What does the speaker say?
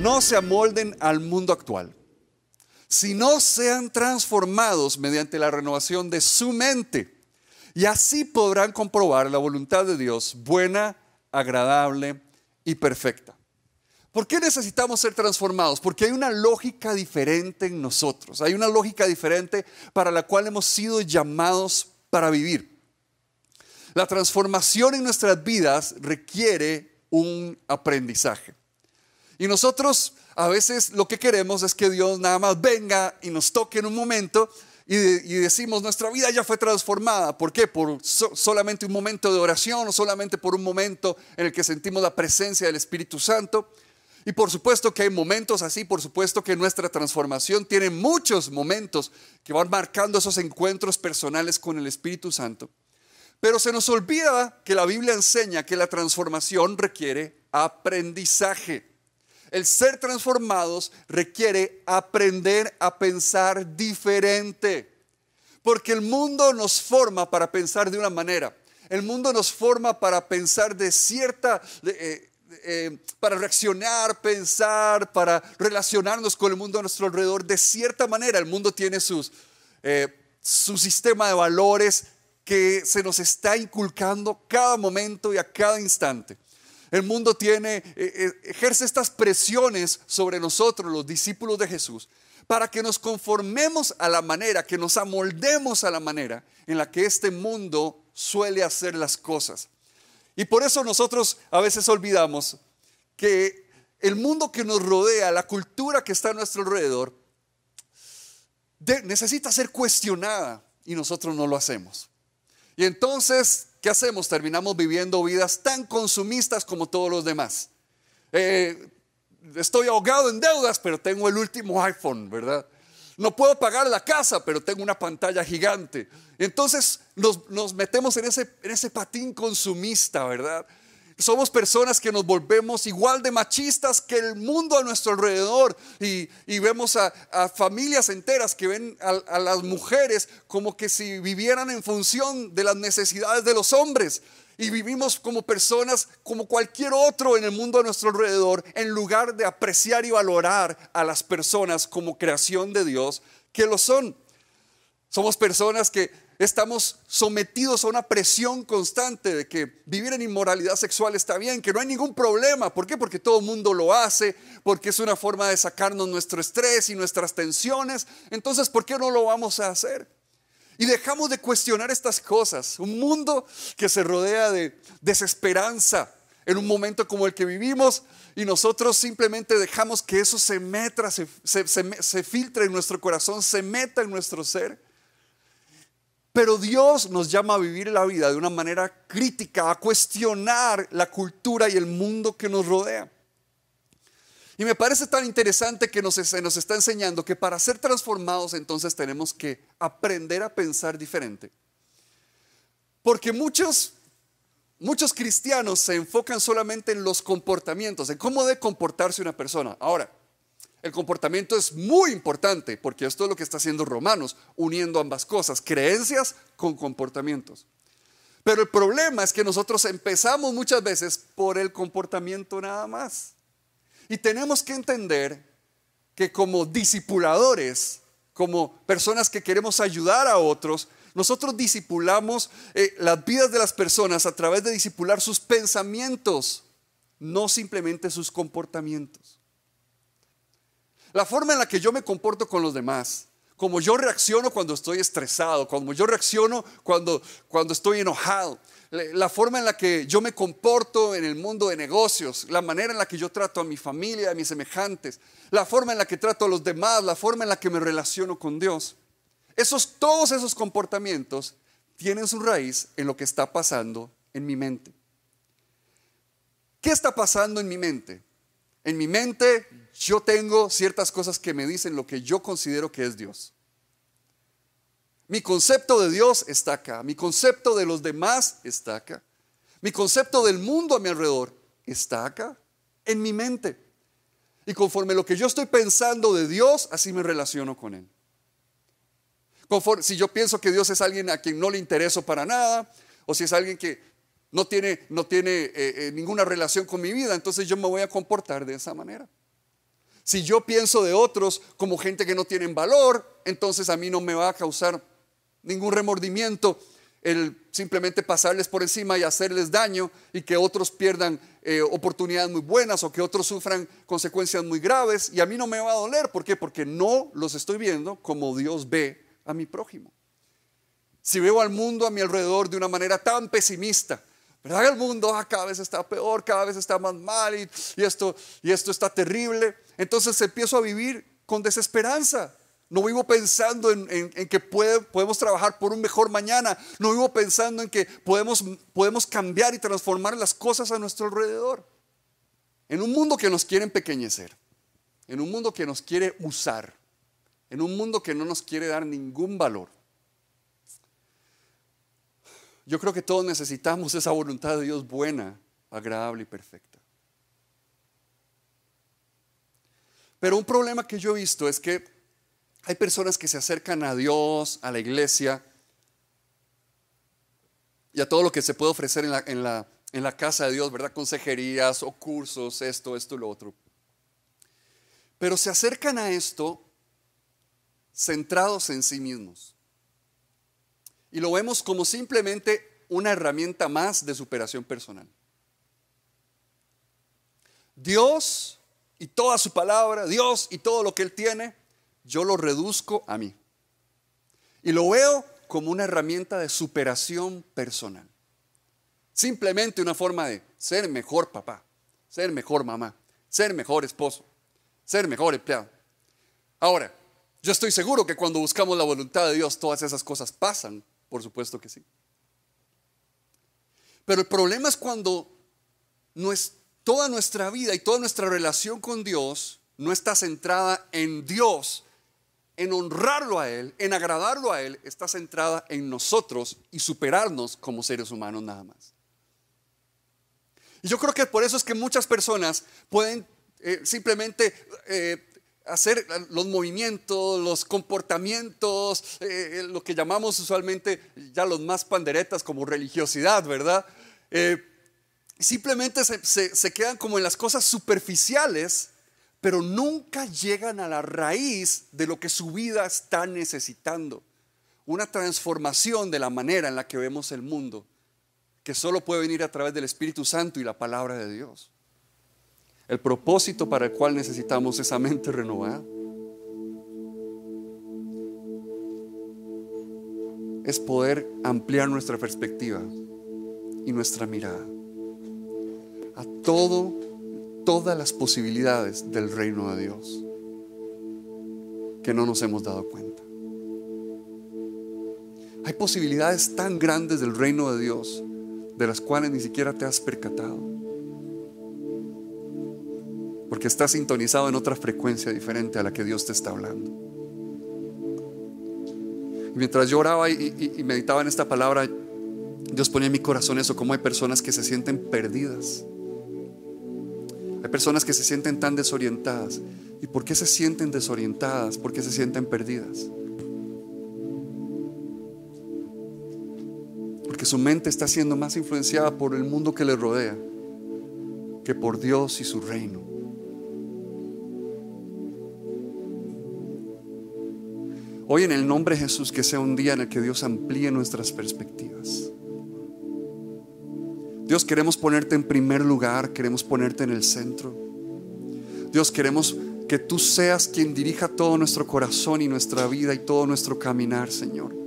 No se amolden al mundo actual, sino sean transformados mediante la renovación de su mente. Y así podrán comprobar la voluntad de Dios buena, agradable y perfecta. ¿Por qué necesitamos ser transformados? Porque hay una lógica diferente en nosotros, hay una lógica diferente para la cual hemos sido llamados para vivir. La transformación en nuestras vidas requiere un aprendizaje. Y nosotros a veces lo que queremos es que Dios nada más venga y nos toque en un momento y, decimos, nuestra vida ya fue transformada. ¿Por qué? Por solamente un momento de oración o solamente por un momento en el que sentimos la presencia del Espíritu Santo. Y por supuesto que hay momentos así, por supuesto que nuestra transformación tiene muchos momentos que van marcando esos encuentros personales con el Espíritu Santo. Pero se nos olvida que la Biblia enseña que la transformación requiere aprendizaje. El ser transformados requiere aprender a pensar diferente. Porque el mundo nos forma para pensar de una manera. El mundo nos forma para pensar de cierta, eh, eh, para reaccionar, pensar, para relacionarnos con el mundo a nuestro alrededor de cierta manera. El mundo tiene sus, eh, su sistema de valores que se nos está inculcando cada momento y a cada instante. El mundo tiene, eh, eh, ejerce estas presiones sobre nosotros, los discípulos de Jesús, para que nos conformemos a la manera, que nos amoldemos a la manera en la que este mundo suele hacer las cosas. Y por eso nosotros a veces olvidamos que el mundo que nos rodea, la cultura que está a nuestro alrededor, necesita ser cuestionada y nosotros no lo hacemos. Y entonces ¿qué hacemos? Terminamos viviendo vidas tan consumistas como todos los demás. Eh, estoy ahogado en deudas, pero tengo el último iPhone, ¿verdad? No puedo pagar la casa, pero tengo una pantalla gigante. Entonces nos, metemos en ese patín consumista, ¿verdad? Somos personas que nos volvemos igual de machistas que el mundo a nuestro alrededor y, vemos a, familias enteras que ven a, a las mujeres como que si vivieran en función de las necesidades de los hombres y vivimos como personas como cualquier otro en el mundo a nuestro alrededor en lugar de apreciar y valorar a las personas como creación de Dios que lo son. Somos personas que Estamos sometidos a una presión constante de que vivir en inmoralidad sexual está bien, que no hay ningún problema. ¿Por qué? Porque todo el mundo lo hace, porque es una forma de sacarnos nuestro estrés y nuestras tensiones. Entonces, ¿por qué no lo vamos a hacer? Y dejamos de cuestionar estas cosas. Un mundo que se rodea de desesperanza en un momento como el que vivimos y nosotros simplemente dejamos que eso se meta, se filtre en nuestro corazón, se meta en nuestro ser. Pero Dios nos llama a vivir la vida de una manera crítica, a cuestionar la cultura y el mundo que nos rodea. Y me parece tan interesante que nos, nos está enseñando que para ser transformados entonces tenemos que aprender a pensar diferente. Porque muchos, muchos cristianos se enfocan solamente en los comportamientos, en cómo debe comportarse una persona. Ahora, el comportamiento es muy importante porque esto es lo que está haciendo Romanos, uniendo ambas cosas, creencias con comportamientos. Pero el problema es que nosotros empezamos muchas veces por el comportamiento nada más. Y tenemos que entender que como discipuladores, como personas que queremos ayudar a otros, nosotros disipulamos eh, las vidas de las personas a través de disipular sus pensamientos, no simplemente sus comportamientos. La forma en la que yo me comporto con los demás, como yo reacciono cuando estoy estresado, como yo reacciono cuando, cuando estoy enojado, la forma en la que yo me comporto en el mundo de negocios, la manera en la que yo trato a mi familia, a mis semejantes, la forma en la que trato a los demás, la forma en la que me relaciono con Dios. Esos, todos esos comportamientos tienen su raíz en lo que está pasando en mi mente. ¿Qué está pasando en mi mente? En mi mente yo tengo ciertas cosas que me dicen lo que yo considero que es Dios. Mi concepto de Dios está acá, mi concepto de los demás está acá, mi concepto del mundo a mi alrededor está acá, en mi mente. Y conforme lo que yo estoy pensando de Dios, así me relaciono con Él. si yo pienso que Dios es alguien a quien no le intereso para nada, o si es alguien que no tiene, no tiene eh, eh, ninguna relación con mi vida, entonces yo me voy a comportar de esa manera. Si yo pienso de otros como gente que no tienen valor, entonces a mí no me va a causar ningún remordimiento el simplemente pasarles por encima y hacerles daño y que otros pierdan eh, oportunidades muy buenas o que otros sufran consecuencias muy graves y a mí no me va a doler. ¿Por qué? Porque no los estoy viendo como Dios ve a mi prójimo. Si veo al mundo a mi alrededor de una manera tan pesimista, ¿verdad? El mundo ah, cada vez está peor, cada vez está más mal y, esto, y esto está terrible. Entonces empiezo a vivir con desesperanza. No vivo pensando en, que podemos trabajar por un mejor mañana. No vivo pensando en que podemos, podemos cambiar y transformar las cosas a nuestro alrededor. En un mundo que nos quiere empequeñecer, en un mundo que nos quiere usar, en un mundo que no nos quiere dar ningún valor. Yo creo que todos necesitamos esa voluntad de Dios buena, agradable y perfecta. Pero un problema que yo he visto es que hay personas que se acercan a Dios, a la iglesia y a todo lo que se puede ofrecer en la, casa de Dios, ¿verdad? Consejerías o cursos, esto, esto y lo otro. Pero se acercan a esto centrados en sí mismos y lo vemos como simplemente una herramienta más de superación personal. Dios y toda su palabra, Dios y todo lo que Él tiene, yo lo reduzco a mí. Y lo veo como una herramienta de superación personal. Simplemente una forma de ser mejor papá, ser mejor mamá, ser mejor esposo, ser mejor empleado. Ahora, yo estoy seguro que cuando buscamos la voluntad de Dios, todas esas cosas pasan por supuesto que sí. Pero el problema es cuando toda nuestra vida y toda nuestra relación con Dios no está centrada en Dios, en honrarlo a Él, en agradarlo a Él, está centrada en nosotros y superarnos como seres humanos nada más. Y yo creo que por eso es que muchas personas pueden eh, simplemente eh, hacer eh, los movimientos, los comportamientos, eh, eh, lo que llamamos usualmente ya los más panderetas como religiosidad, ¿verdad? simplemente se quedan como en las cosas superficiales, pero nunca llegan a la raíz de lo que su vida está necesitando. Una transformación de la manera en la que vemos el mundo, que solo puede venir a través del Espíritu Santo y la palabra de Dios el propósito para el cual necesitamos esa mente renovada. Es poder ampliar nuestra perspectiva y nuestra mirada a todo, todas las posibilidades del reino de Dios que no nos hemos dado cuenta. Hay posibilidades tan grandes del reino de Dios de las cuales ni siquiera te has percatado. Que está sintonizado en otra frecuencia diferente a la que Dios te está hablando. Y mientras yo oraba y, y meditaba en esta palabra, Dios ponía en mi corazón eso, como hay personas que se sienten perdidas. Hay personas que se sienten tan desorientadas. ¿Y por qué se sienten desorientadas? ¿Por qué se sienten perdidas? Porque su mente está siendo más influenciada por el mundo que le rodea que por Dios y su reino. Hoy en el nombre de Jesús, que sea un día en el que Dios amplíe nuestras perspectivas. Dios, queremos ponerte en primer lugar, queremos ponerte en el centro. Dios, queremos que tú seas quien dirija todo nuestro corazón y nuestra vida y todo nuestro caminar, Señor.